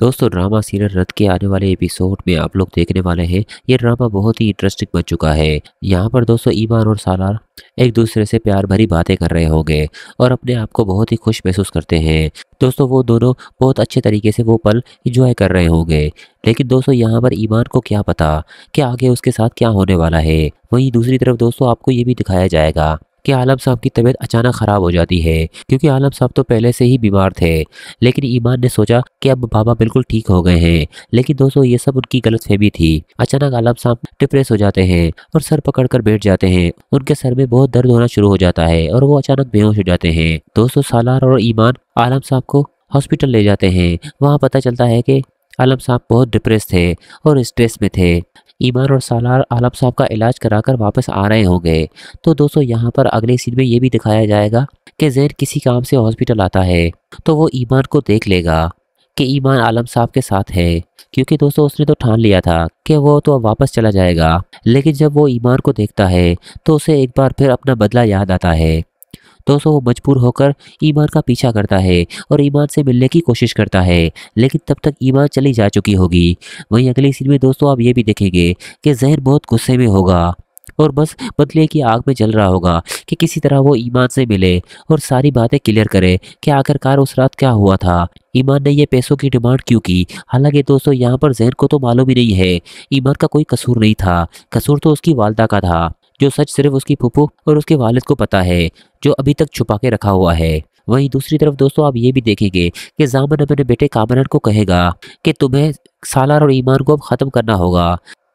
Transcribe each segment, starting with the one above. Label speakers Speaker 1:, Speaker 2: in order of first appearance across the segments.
Speaker 1: दोस्तों drama serial रथ के आने वाले एपिसोड में आप लोग देखने वाले हैं ये ड्रामा बहुत ही इंटरेस्टिंग बन चुका है यहाँ पर दोस्तों ईमान और सालार एक दूसरे से प्यार भरी बातें कर रहे होंगे और अपने आप को बहुत ही खुश महसूस करते हैं दोस्तों वो दोनों बहुत अच्छे तरीके से वो पल इंजॉय कर रहे होंगे लेकिन दोस्तों यहाँ पर ईमान को क्या पता कि आगे उसके साथ क्या होने वाला है वहीं दूसरी तरफ दोस्तों आपको ये भी दिखाया जाएगा कि आलम साहब की तबीयत अचानक ख़राब हो जाती है क्योंकि आलम साहब तो पहले से ही बीमार थे लेकिन ईमान ने सोचा कि अब बाबा बिल्कुल ठीक हो गए हैं लेकिन दोस्तों ये सब उनकी गलतफहमी थी अचानक आलम साहब डिप्रेस हो जाते हैं और सर पकड़ कर बैठ जाते हैं उनके सर में बहुत दर्द होना शुरू हो जाता है और वो अचानक बेहोश हो जाते हैं दोस्तों सालार और ईमान आलम साहब को हॉस्पिटल ले जाते हैं वहाँ पता चलता है कि आलम साहब बहुत डिप्रेस थे और स्ट्रेस में थे ईमान और सालार आलम साहब का इलाज कराकर वापस आ रहे होंगे तो दोस्तों यहाँ पर अगले सीन में ये भी दिखाया जाएगा कि जैन किसी काम से हॉस्पिटल आता है तो वो ईमान को देख लेगा कि ईमान आलम साहब के साथ है क्योंकि दोस्तों उसने तो ठान लिया था कि वो तो अब वापस चला जाएगा लेकिन जब वो ईमान को देखता है तो उसे एक बार फिर अपना बदला याद आता है दोस्तों वो मजबूर होकर ईमान का पीछा करता है और ईमान से मिलने की कोशिश करता है लेकिन तब तक ईमान चली जा चुकी होगी वहीं अगली सीन में दोस्तों आप ये भी देखेंगे कि जहर बहुत गुस्से में होगा और बस बदले की आग में जल रहा होगा कि किसी तरह वो ईमान से मिले और सारी बातें क्लियर करे कि आखिरकार उस रात क्या हुआ था ईमान ने ये पैसों की डिमांड क्यों की हालांकि दोस्तों यहाँ पर जहन को तो मालूम ही नहीं है ईमान का कोई कसूर नहीं था कसूर तो उसकी वालदा का था जो सच सिर्फ उसकी फूफू और उसके वालिद को पता है जो अभी तक छुपा के रखा हुआ है वहीं दूसरी तरफ दोस्तों आप ये भी देखेंगे कि जामन अपने बेटे कामरान को कहेगा कि तुम्हें सालार और ईमान को अब ख़त्म करना होगा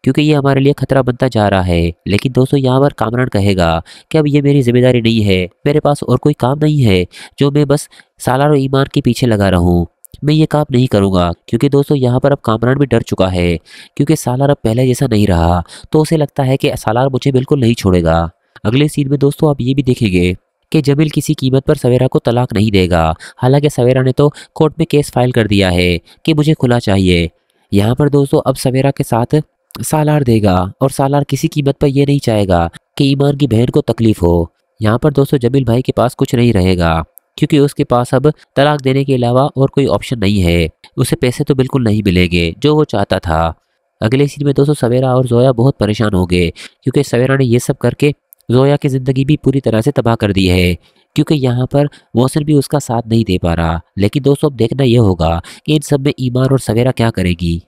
Speaker 1: क्योंकि ये हमारे लिए खतरा बनता जा रहा है लेकिन दोस्तों यहाँ पर कामरान कहेगा कि अब ये मेरी जिम्मेदारी नहीं है मेरे पास और कोई काम नहीं है जो मैं बस सालार और ईमान के पीछे लगा रहा हूँ मैं ये काम नहीं करूँगा क्योंकि दोस्तों यहाँ पर अब कामरान भी डर चुका है क्योंकि सालार अब पहले जैसा नहीं रहा तो उसे लगता है कि सालार मुझे बिल्कुल नहीं छोड़ेगा अगले सीन में दोस्तों आप ये भी देखेंगे कि जमील किसी कीमत पर सवेरा को तलाक नहीं देगा हालांकि सवेरा ने तो कोर्ट में केस फाइल कर दिया है कि मुझे खुला चाहिए यहाँ पर दोस्तों अब सवेरा के साथ सालार देगा और सालार किसी कीमत पर यह नहीं चाहेगा कि ईमान की बहन को तकलीफ हो यहाँ पर दोस्तों जमील भाई के पास कुछ नहीं रहेगा क्योंकि उसके पास अब तलाक देने के अलावा और कोई ऑप्शन नहीं है उसे पैसे तो बिल्कुल नहीं मिलेंगे जो वो चाहता था अगले सीन में दोस्तों सवेरा और जोया बहुत परेशान हो गए क्योंकि सवेरा ने यह सब करके जोया की ज़िंदगी भी पूरी तरह से तबाह कर दी है क्योंकि यहाँ पर मौसम भी उसका साथ नहीं दे पा रहा लेकिन दोस्तों अब देखना यह होगा कि इन सब में ईमान और सवेरा क्या करेगी